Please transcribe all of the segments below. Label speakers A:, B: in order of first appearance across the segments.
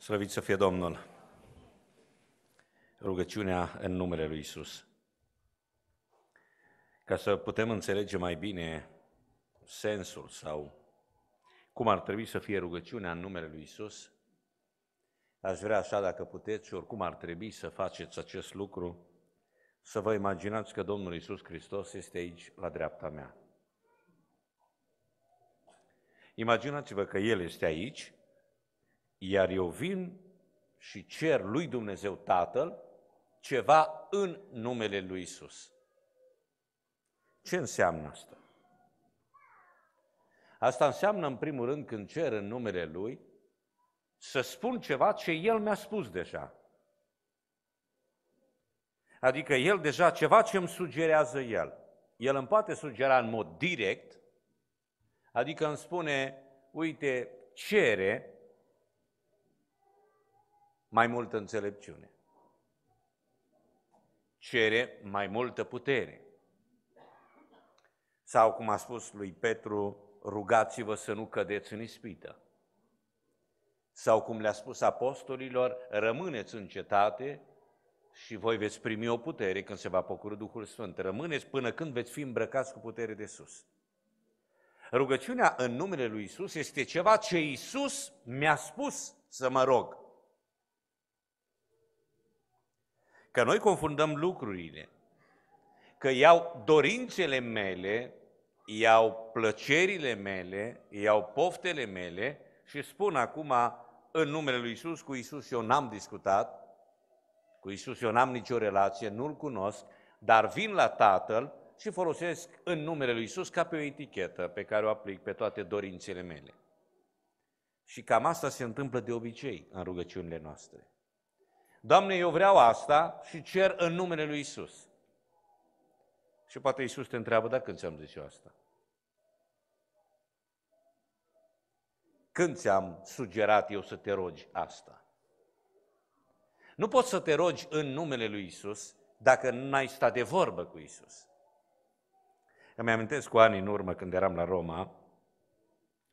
A: Slăvit să fie Domnul! Rugăciunea în numele Lui Isus. Ca să putem înțelege mai bine sensul sau cum ar trebui să fie rugăciunea în numele Lui Isus, aș vrea așa, dacă puteți, oricum ar trebui să faceți acest lucru, să vă imaginați că Domnul Isus Hristos este aici, la dreapta mea. Imaginați-vă că El este aici iar eu vin și cer lui Dumnezeu Tatăl ceva în numele lui Isus. Ce înseamnă asta? Asta înseamnă, în primul rând, când cer în numele Lui, să spun ceva ce El mi-a spus deja. Adică El deja, ceva ce îmi sugerează El. El îmi poate sugera în mod direct, adică îmi spune, uite, cere mai multă înțelepciune. Cere mai multă putere. Sau, cum a spus lui Petru, rugați-vă să nu cădeți în ispită. Sau, cum le-a spus apostolilor, rămâneți în cetate și voi veți primi o putere când se va pocură Duhul Sfânt. Rămâneți până când veți fi îmbrăcați cu putere de sus. Rugăciunea în numele lui Isus este ceva ce Isus mi-a spus să mă rog. Că noi confundăm lucrurile. Că iau dorințele mele, iau plăcerile mele, iau poftele mele și spun acum în numele lui Isus, cu Isus eu n-am discutat, cu Isus eu n-am nicio relație, nu-L cunosc, dar vin la Tatăl și folosesc în numele lui Isus ca pe o etichetă pe care o aplic pe toate dorințele mele. Și cam asta se întâmplă de obicei în rugăciunile noastre. Doamne, eu vreau asta și cer în numele Lui Isus. Și poate Isus te întreabă, dar când ți-am zis eu asta? Când ți-am sugerat eu să te rogi asta? Nu poți să te rogi în numele Lui Isus dacă n-ai stat de vorbă cu Isus. Îmi amintesc cu ani în urmă, când eram la Roma,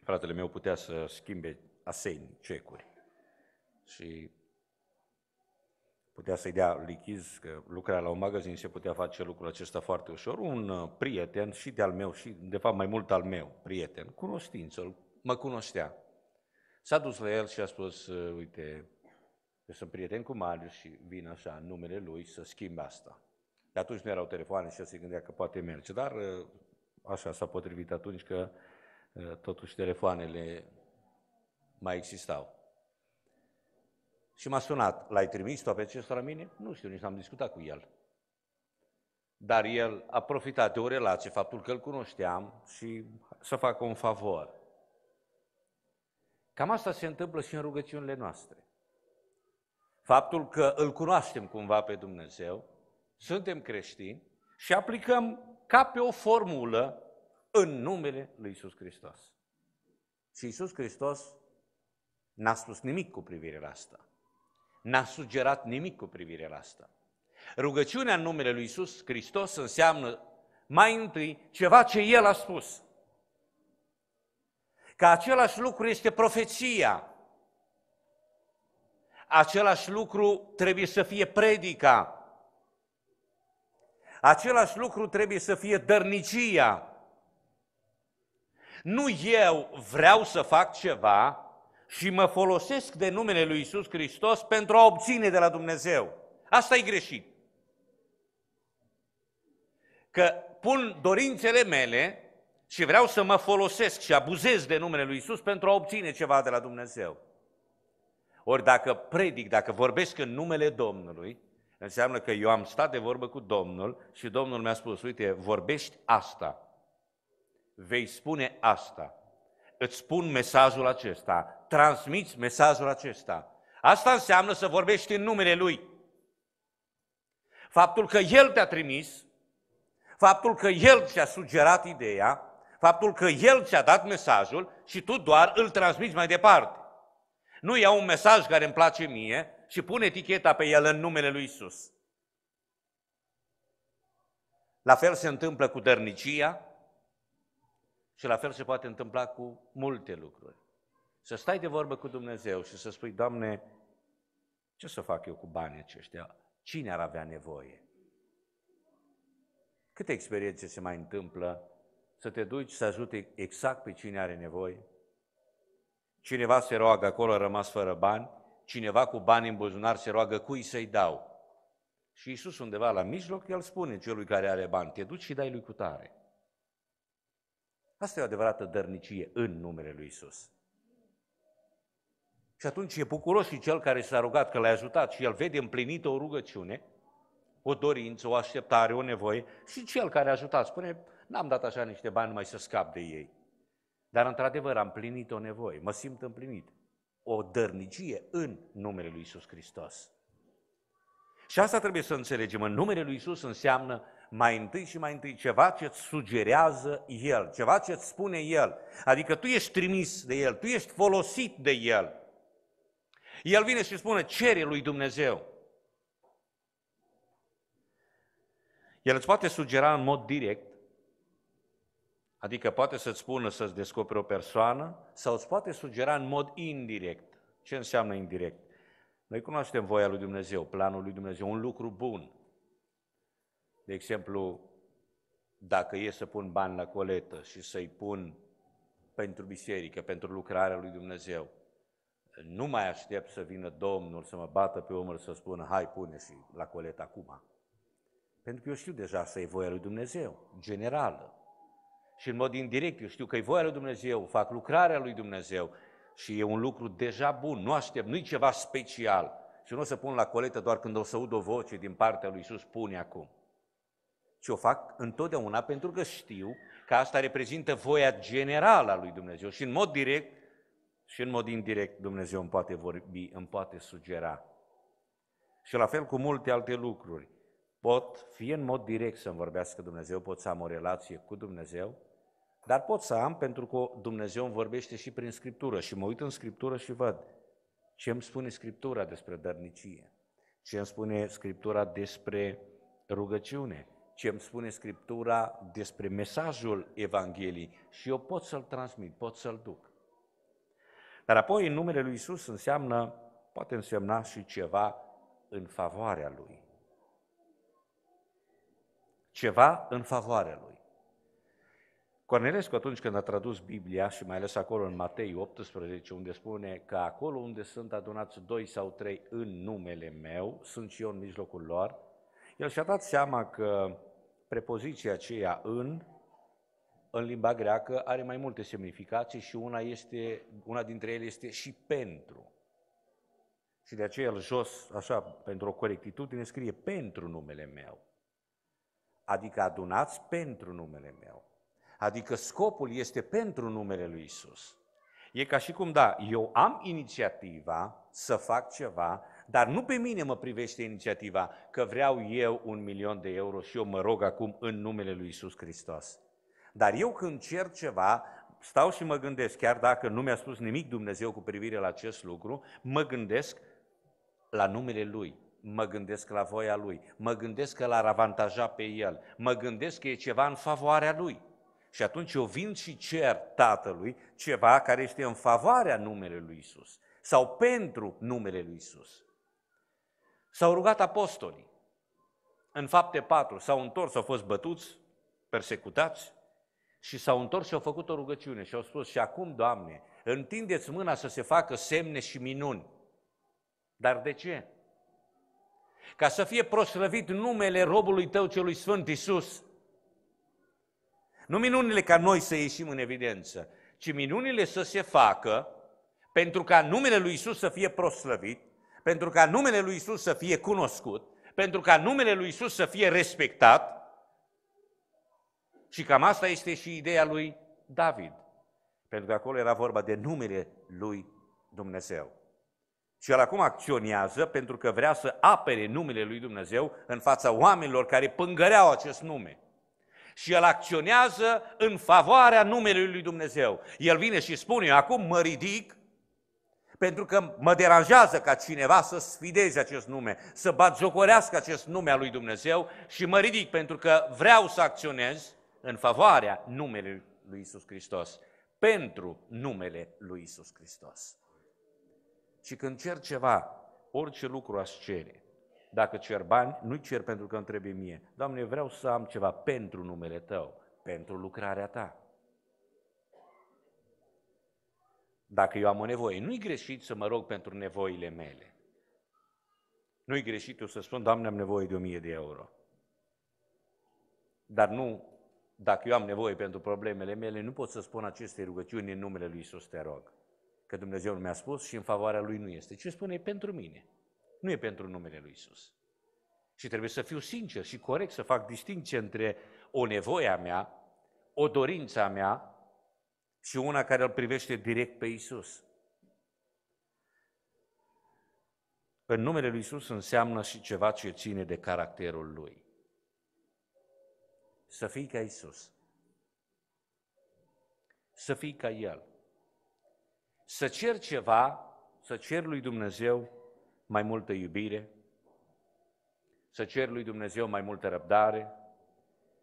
A: fratele meu putea să schimbe asemenea cecuri. Și putea să-i dea lichiz, că lucra la un magazin și putea face lucrul acesta foarte ușor, un uh, prieten și de-al meu, și de fapt mai mult al meu, prieten, cunoștință, mă cunoștea. S-a dus la el și a spus, uh, uite, eu sunt prieten cu Marius și vin așa în numele lui să schimb asta. De atunci nu erau telefoane și el se gândea că poate merge, dar uh, așa s-a potrivit atunci că totuși telefoanele mai existau. Și m-a sunat, l-ai trimis tu pe acesta la mine? Nu știu, nici am discutat cu el. Dar el a profitat de o relație, faptul că îl cunoșteam și să facă un favor. Cam asta se întâmplă și în rugăciunile noastre. Faptul că îl cunoaștem cumva pe Dumnezeu, suntem creștini și aplicăm ca pe o formulă în numele lui Isus Hristos. Și Isus Hristos n-a spus nimic cu privire la asta n-a sugerat nimic cu privire la asta. Rugăciunea în numele Lui Isus Hristos înseamnă mai întâi ceva ce El a spus. Că același lucru este profeția. Același lucru trebuie să fie predica. Același lucru trebuie să fie dărnicia. Nu eu vreau să fac ceva, și mă folosesc de numele lui Isus Hristos pentru a obține de la Dumnezeu. Asta e greșit. Că pun dorințele mele și vreau să mă folosesc și abuzez de numele lui Isus pentru a obține ceva de la Dumnezeu. Ori dacă predic, dacă vorbesc în numele Domnului, înseamnă că eu am stat de vorbă cu Domnul și Domnul mi-a spus, uite, vorbești asta, vei spune asta, îți spun mesajul acesta, transmiți mesajul acesta. Asta înseamnă să vorbești în numele Lui. Faptul că El te-a trimis, faptul că El ți-a sugerat ideea, faptul că El ți-a dat mesajul și tu doar îl transmiți mai departe. Nu iau un mesaj care îmi place mie și pun eticheta pe el în numele lui Isus. La fel se întâmplă cu dărnicia, și la fel se poate întâmpla cu multe lucruri. Să stai de vorbă cu Dumnezeu și să spui, Doamne, ce să fac eu cu banii aceștia? Cine ar avea nevoie? Câte experiențe se mai întâmplă să te duci să ajute exact pe cine are nevoie? Cineva se roagă acolo, a rămas fără bani, cineva cu bani în buzunar se roagă cui să-i dau. Și Iisus undeva la mijloc, el spune celui care are bani, te duci și dai lui cu tare. Asta e o adevărată dărnicie în numele lui Isus. Și atunci e bucuros și cel care s-a rugat că l-a ajutat și el vede împlinită o rugăciune, o dorință, o așteptare, o nevoie și cel care a ajutat spune, n-am dat așa niște bani numai să scap de ei. Dar într-adevăr am plinit o nevoie, mă simt împlinit. O dărnicie în numele lui Isus Hristos. Și asta trebuie să înțelegem. În numele Lui Isus înseamnă mai întâi și mai întâi ceva ce îți sugerează El, ceva ce îți spune El. Adică tu ești trimis de El, tu ești folosit de El. El vine și spune, cere lui Dumnezeu. El îți poate sugera în mod direct, adică poate să-ți spună să-ți descoperi o persoană, sau îți poate sugera în mod indirect. Ce înseamnă indirect? Noi cunoaștem voia lui Dumnezeu, planul lui Dumnezeu, un lucru bun. De exemplu, dacă e să pun bani la coletă și să-i pun pentru biserică, pentru lucrarea lui Dumnezeu, nu mai aștept să vină Domnul să mă bată pe umăr să spună, hai, pune și la colet acum. Pentru că eu știu deja să e voia lui Dumnezeu, generală. Și în mod indirect, eu știu că e voia lui Dumnezeu, fac lucrarea lui Dumnezeu, și e un lucru deja bun, nu aștept, nu-i ceva special. Și nu o să pun la coletă doar când o să aud o voce din partea lui Iisus, spune acum. Și o fac întotdeauna pentru că știu că asta reprezintă voia generală a lui Dumnezeu și în mod direct și în mod indirect Dumnezeu îmi poate vorbi, îmi poate sugera. Și la fel cu multe alte lucruri. Pot, fie în mod direct să-mi vorbească Dumnezeu, pot să am o relație cu Dumnezeu, dar pot să am pentru că Dumnezeu îmi vorbește și prin Scriptură și mă uit în Scriptură și văd ce îmi spune Scriptura despre dărnicie, ce îmi spune Scriptura despre rugăciune, ce îmi spune Scriptura despre mesajul Evangheliei și eu pot să-l transmit, pot să-l duc. Dar apoi, în numele lui Isus înseamnă, poate însemna și ceva în favoarea lui. Ceva în favoarea lui. Cornelescu, atunci când a tradus Biblia, și mai ales acolo în Matei 18, unde spune că acolo unde sunt adunați doi sau trei în numele meu, sunt și eu în mijlocul lor, el și-a dat seama că prepoziția aceea în, în limba greacă, are mai multe semnificații și una, este, una dintre ele este și pentru. Și de aceea el jos, așa, pentru o corectitudine, scrie pentru numele meu. Adică adunați pentru numele meu. Adică scopul este pentru numele lui Isus. E ca și cum, da, eu am inițiativa să fac ceva, dar nu pe mine mă privește inițiativa că vreau eu un milion de euro și eu mă rog acum în numele lui Isus Hristos. Dar eu când cer ceva, stau și mă gândesc, chiar dacă nu mi-a spus nimic Dumnezeu cu privire la acest lucru, mă gândesc la numele Lui, mă gândesc la voia Lui, mă gândesc că l-ar avantaja pe El, mă gândesc că e ceva în favoarea Lui. Și atunci eu vin și cer Tatălui ceva care este în favoarea numelui lui Isus sau pentru numele lui Isus. S-au rugat apostolii. În fapte 4 s-au întors, au fost bătuți, persecutați și s-au întors și au făcut o rugăciune și au spus, și acum, Doamne, întindeți mâna să se facă semne și minuni. Dar de ce? Ca să fie proslăvit numele robului tău celui Sfânt Isus, nu minunile ca noi să ieșim în evidență, ci minunile să se facă pentru ca numele lui Isus să fie proslăvit, pentru ca numele lui Isus să fie cunoscut, pentru ca numele lui Isus să fie respectat. Și cam asta este și ideea lui David. Pentru că acolo era vorba de numele lui Dumnezeu. Și el acum acționează pentru că vrea să apere numele lui Dumnezeu în fața oamenilor care pângăreau acest nume și el acționează în favoarea numelui lui Dumnezeu. El vine și spune, acum mă ridic, pentru că mă deranjează ca cineva să sfideze acest nume, să batjocorească acest nume al lui Dumnezeu și mă ridic pentru că vreau să acționez în favoarea numelui lui Isus Hristos, pentru numele lui Isus Hristos. Și când cer ceva, orice lucru aș cere, dacă cer bani, nu-i cer pentru că îmi trebuie mie. Doamne, eu vreau să am ceva pentru numele Tău, pentru lucrarea Ta. Dacă eu am o nevoie, nu-i greșit să mă rog pentru nevoile mele. Nu-i greșit eu să spun, Doamne, am nevoie de 1000 de euro. Dar nu, dacă eu am nevoie pentru problemele mele, nu pot să spun aceste rugăciuni în numele Lui Iisus, te rog. Că Dumnezeu mi-a spus și în favoarea Lui nu este, Ce spune pentru mine. Nu e pentru numele Lui Isus. Și trebuie să fiu sincer și corect să fac distinție între o nevoie a mea, o dorință a mea și una care îl privește direct pe Isus. În numele Lui Isus înseamnă și ceva ce ține de caracterul Lui. Să fii ca Isus. Să fii ca El. Să cer ceva, să cer lui Dumnezeu mai multă iubire, să cer lui Dumnezeu mai multă răbdare,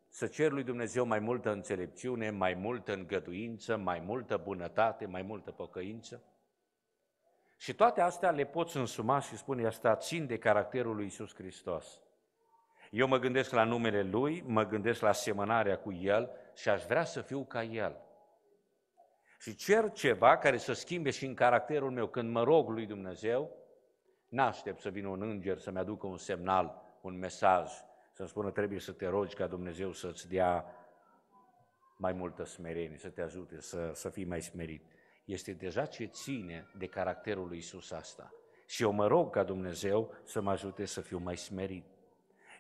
A: să cer lui Dumnezeu mai multă înțelepciune, mai multă îngăduință, mai multă bunătate, mai multă păcăință. Și toate astea le poți însuma și spune asta țin de caracterul lui Isus Hristos. Eu mă gândesc la numele Lui, mă gândesc la asemănarea cu El și aș vrea să fiu ca El. Și cer ceva care să schimbe și în caracterul meu. Când mă rog lui Dumnezeu, N-aștept să vină un înger să-mi aducă un semnal, un mesaj, să-mi spună trebuie să te rogi ca Dumnezeu să-ți dea mai multă smerenie, să te ajute să, să fii mai smerit. Este deja ce ține de caracterul lui Isus asta. Și eu mă rog ca Dumnezeu să mă ajute să fiu mai smerit.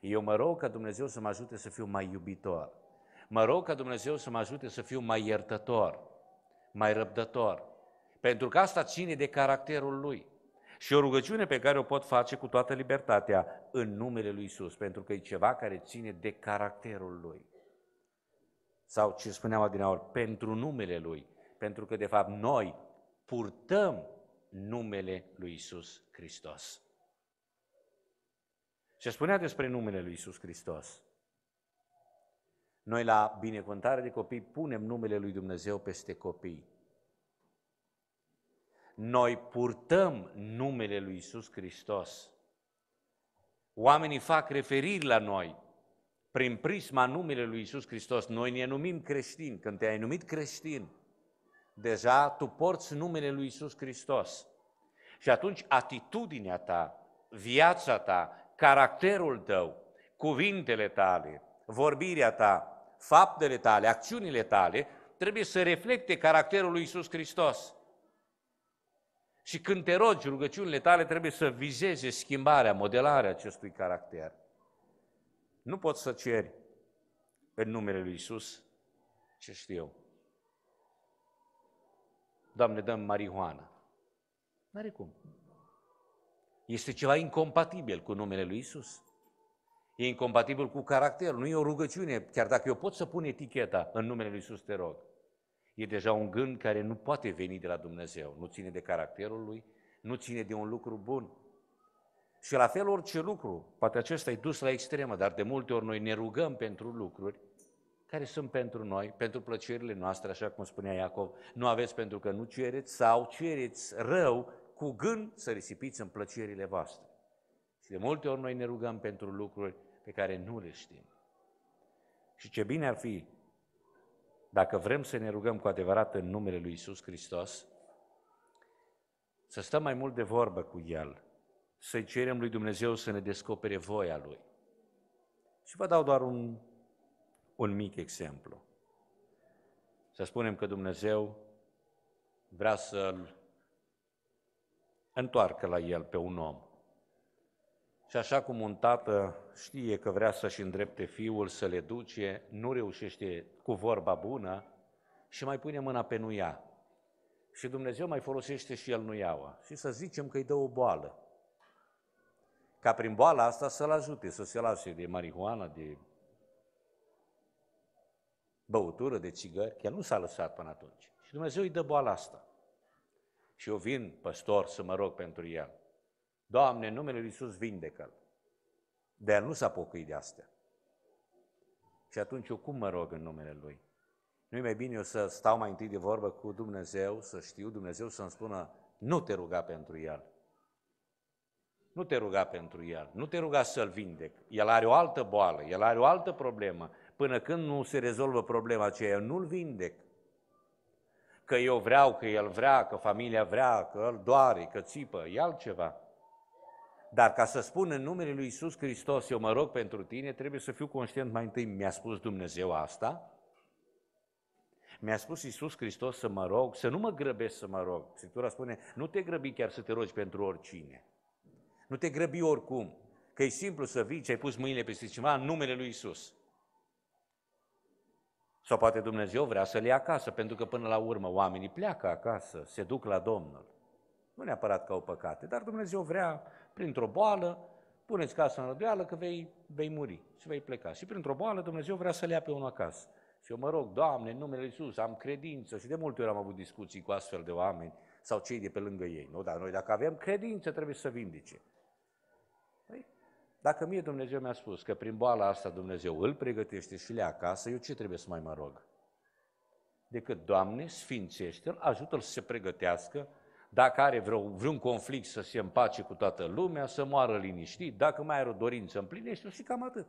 A: Eu mă rog ca Dumnezeu să mă ajute să fiu mai iubitor. Mă rog ca Dumnezeu să mă ajute să fiu mai iertător, mai răbdător. Pentru că asta ține de caracterul Lui. Și o rugăciune pe care o pot face cu toată libertatea în numele lui Isus, pentru că e ceva care ține de caracterul lui. Sau ce spuneam adineaori, pentru numele lui, pentru că de fapt noi purtăm numele lui Isus Hristos. Ce spunea despre numele lui Isus Hristos. Noi la binecuvântare de copii punem numele lui Dumnezeu peste copii noi purtăm numele lui Isus Hristos. Oamenii fac referiri la noi prin prisma numele lui Isus Hristos. Noi ne numim creștini. Când te-ai numit creștin, deja tu porți numele lui Isus Hristos. Și atunci atitudinea ta, viața ta, caracterul tău, cuvintele tale, vorbirea ta, faptele tale, acțiunile tale, trebuie să reflecte caracterul lui Isus Hristos. Și când te rogi, rugăciunile tale trebuie să vizeze schimbarea, modelarea acestui caracter. Nu poți să ceri în numele Lui Isus ce știu eu. Doamne, dăm marihuana. N-are cum. Este ceva incompatibil cu numele Lui Isus. E incompatibil cu caracterul, nu e o rugăciune, chiar dacă eu pot să pun eticheta în numele Lui Isus, te rog. E deja un gând care nu poate veni de la Dumnezeu, nu ține de caracterul lui, nu ține de un lucru bun. Și la fel orice lucru, poate acesta e dus la extremă, dar de multe ori noi ne rugăm pentru lucruri care sunt pentru noi, pentru plăcerile noastre, așa cum spunea Iacov, nu aveți pentru că nu cereți sau cereți rău cu gând să risipiți în plăcerile voastre. Și de multe ori noi ne rugăm pentru lucruri pe care nu le știm. Și ce bine ar fi dacă vrem să ne rugăm cu adevărat în numele Lui Isus Hristos, să stăm mai mult de vorbă cu El, să-i cerem Lui Dumnezeu să ne descopere voia Lui. Și vă dau doar un, un mic exemplu. Să spunem că Dumnezeu vrea să-L întoarcă la El pe un om și așa cum un tată știe că vrea să-și îndrepte fiul, să-l duce, nu reușește cu vorba bună și mai pune mâna pe nuia. Și Dumnezeu mai folosește și el nuiaua. Și să zicem că îi dă o boală. Ca prin boala asta să-l ajute, să se lase de marihuana, de băutură, de țigări. El nu s-a lăsat până atunci. Și Dumnezeu îi dă boala asta. Și eu vin, păstor, să mă rog pentru el. Doamne, în numele Lui Iisus vindecă-l. Dar el nu s-a pocăit de astea. Și atunci eu cum mă rog în numele Lui? nu mai bine eu să stau mai întâi de vorbă cu Dumnezeu, să știu Dumnezeu să-mi spună, nu te ruga pentru el. Nu te ruga pentru el, nu te ruga să-l vindec. El are o altă boală, el are o altă problemă. Până când nu se rezolvă problema aceea, nu-l vindec. Că eu vreau, că el vrea, că familia vrea, că el doare, că țipă, e altceva. Dar ca să spun în numele lui Isus Hristos, eu mă rog pentru tine, trebuie să fiu conștient mai întâi, mi-a spus Dumnezeu asta? Mi-a spus Isus Hristos să mă rog, să nu mă grăbesc să mă rog. Scriptura spune, nu te grăbi chiar să te rogi pentru oricine. Nu te grăbi oricum, că e simplu să vii și ai pus mâinile peste ceva, în numele lui Isus. Sau poate Dumnezeu vrea să le ia acasă, pentru că până la urmă oamenii pleacă acasă, se duc la Domnul. Nu neapărat ca o păcate, dar Dumnezeu vrea, printr-o boală, puneți casa în rădeală că vei, vei muri și vei pleca. Și printr-o boală Dumnezeu vrea să le ia pe unul acasă. Și eu mă rog, Doamne, în numele Iisus, am credință și de multe ori am avut discuții cu astfel de oameni sau cei de pe lângă ei. Nu, dar noi dacă avem credință trebuie să vindice. Păi, dacă mie Dumnezeu mi-a spus că prin boala asta Dumnezeu îl pregătește și le acasă, eu ce trebuie să mai mă rog? Decât, Doamne, sfințește-l, ajută-l să se pregătească dacă are vreo, vreun conflict să se împace cu toată lumea, să moară liniștit, dacă mai are o dorință împlinește-o și cam atât.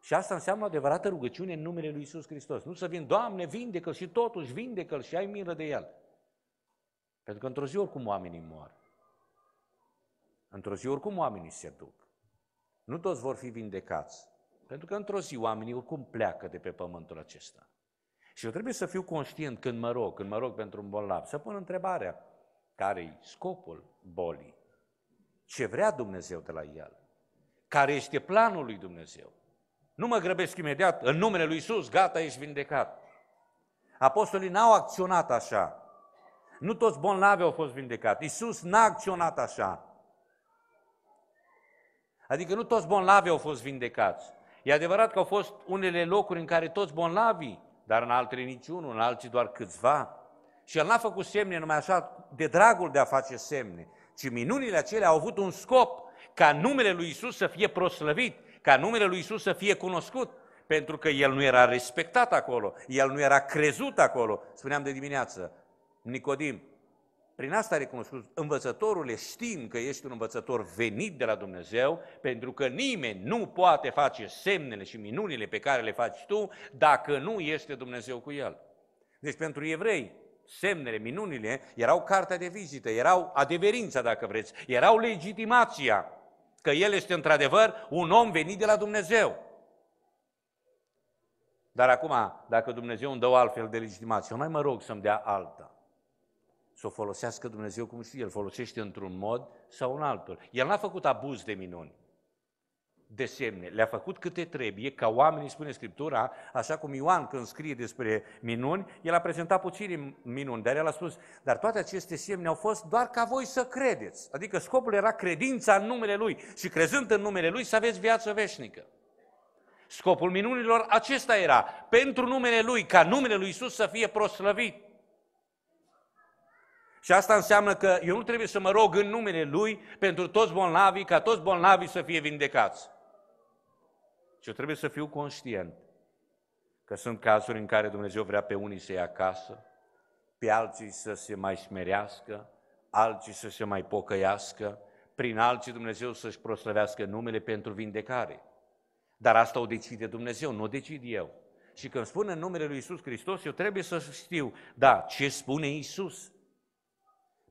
A: Și asta înseamnă adevărată rugăciune în numele Lui Isus Hristos. Nu să vin, Doamne, vindecă-l și totuși vindecă-l și ai milă de el. Pentru că într-o zi oricum oamenii moar. Într-o zi oricum oamenii se duc. Nu toți vor fi vindecați. Pentru că într-o zi oamenii oricum pleacă de pe pământul acesta. Și eu trebuie să fiu conștient când mă rog, când mă rog pentru un bolnav, să pun întrebarea, care-i scopul bolii, ce vrea Dumnezeu de la el, care este planul lui Dumnezeu. Nu mă grăbesc imediat, în numele lui Isus, gata, ești vindecat. Apostolii n-au acționat așa. Nu toți bolnavi au fost vindecați. Isus n-a acționat așa. Adică nu toți bolnavi au fost vindecați. E adevărat că au fost unele locuri în care toți bolnavii, dar în altele niciunul, în alții doar câțiva. Și el n-a făcut semne numai așa de dragul de a face semne, ci minunile acelea au avut un scop, ca numele lui Isus să fie proslăvit, ca numele lui Isus să fie cunoscut, pentru că el nu era respectat acolo, el nu era crezut acolo. Spuneam de dimineață, Nicodim, prin asta a recunoscut, învățătorul, știm că ești un învățător venit de la Dumnezeu, pentru că nimeni nu poate face semnele și minunile pe care le faci tu dacă nu este Dumnezeu cu el. Deci pentru evrei, semnele, minunile, erau cartea de vizită, erau adeverința, dacă vreți, erau legitimația că el este într-adevăr un om venit de la Dumnezeu. Dar acum, dacă Dumnezeu îmi dă o altfel de legitimație, eu mai mă rog să-mi dea alta. Să o folosească Dumnezeu cum știe, el folosește într-un mod sau în altul. El n-a făcut abuz de minuni de semne. Le-a făcut câte trebuie, ca oamenii, spune Scriptura, așa cum Ioan când scrie despre minuni, el a prezentat puține minuni, dar el a spus, dar toate aceste semne au fost doar ca voi să credeți. Adică scopul era credința în numele Lui și crezând în numele Lui să aveți viață veșnică. Scopul minunilor acesta era, pentru numele Lui, ca numele Lui Isus să fie proslăvit. Și asta înseamnă că eu nu trebuie să mă rog în numele Lui pentru toți bolnavii, ca toți bolnavii să fie vindecați. Și eu trebuie să fiu conștient că sunt cazuri în care Dumnezeu vrea pe unii să ia acasă, pe alții să se mai smerească, alții să se mai pocăiască, prin alții Dumnezeu să-și proslăvească numele pentru vindecare. Dar asta o decide Dumnezeu, nu o decid eu. Și când spune în numele lui Isus Hristos, eu trebuie să știu, da, ce spune Isus.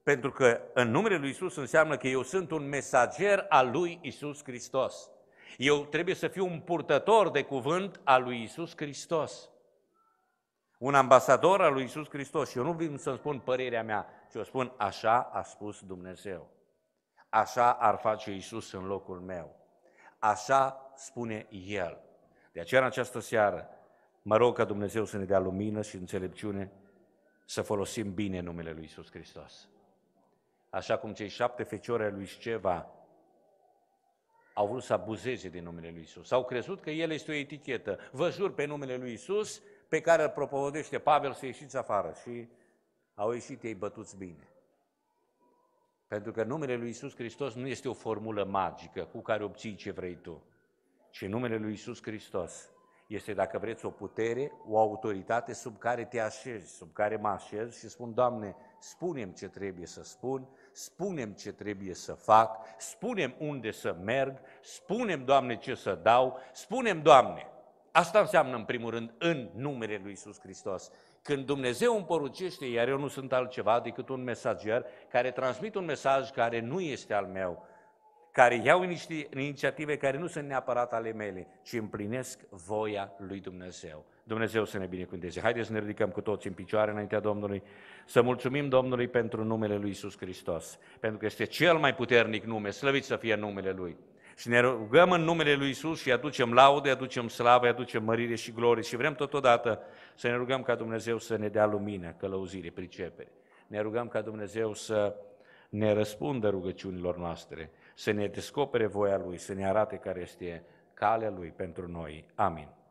A: Pentru că în numele lui Isus înseamnă că eu sunt un mesager al lui Isus Hristos. Eu trebuie să fiu un purtător de cuvânt al lui Isus Hristos. Un ambasador al lui Isus Hristos. Și eu nu vin să-mi spun părerea mea, ci o spun așa a spus Dumnezeu. Așa ar face Isus în locul meu. Așa spune El. De aceea, în această seară, mă rog ca Dumnezeu să ne dea lumină și înțelepciune să folosim bine numele lui Isus Hristos. Așa cum cei șapte feciori ai lui Sceva au vrut să abuzeze de numele lui Isus. Au crezut că el este o etichetă. Vă jur pe numele lui Isus pe care îl propovădește Pavel să ieșiți afară și au ieșit ei bătuți bine. Pentru că numele lui Isus Hristos nu este o formulă magică cu care obții ce vrei tu, ci numele lui Isus Hristos este, dacă vreți, o putere, o autoritate sub care te așezi, sub care mă așez și spun, Doamne, spunem ce trebuie să spun, spunem ce trebuie să fac, spunem unde să merg, spunem, Doamne, ce să dau, spunem, Doamne. Asta înseamnă, în primul rând, în numele Lui Isus Hristos. Când Dumnezeu îmi porucește, iar eu nu sunt altceva decât un mesager care transmit un mesaj care nu este al meu, care iau niște inițiative care nu sunt neapărat ale mele, ci împlinesc voia lui Dumnezeu. Dumnezeu să ne binecuvânteze. Haideți să ne ridicăm cu toți în picioare înaintea Domnului, să mulțumim Domnului pentru numele Lui Isus Hristos, pentru că este cel mai puternic nume, slăvit să fie numele Lui. Și ne rugăm în numele Lui Isus și aducem laude, aducem slavă, aducem mărire și glorie și vrem totodată să ne rugăm ca Dumnezeu să ne dea lumină, călăuzire, pricepere. Ne rugăm ca Dumnezeu să ne răspundă rugăciunilor noastre, să ne descopere voia Lui, să ne arate care este calea Lui pentru noi. Amin.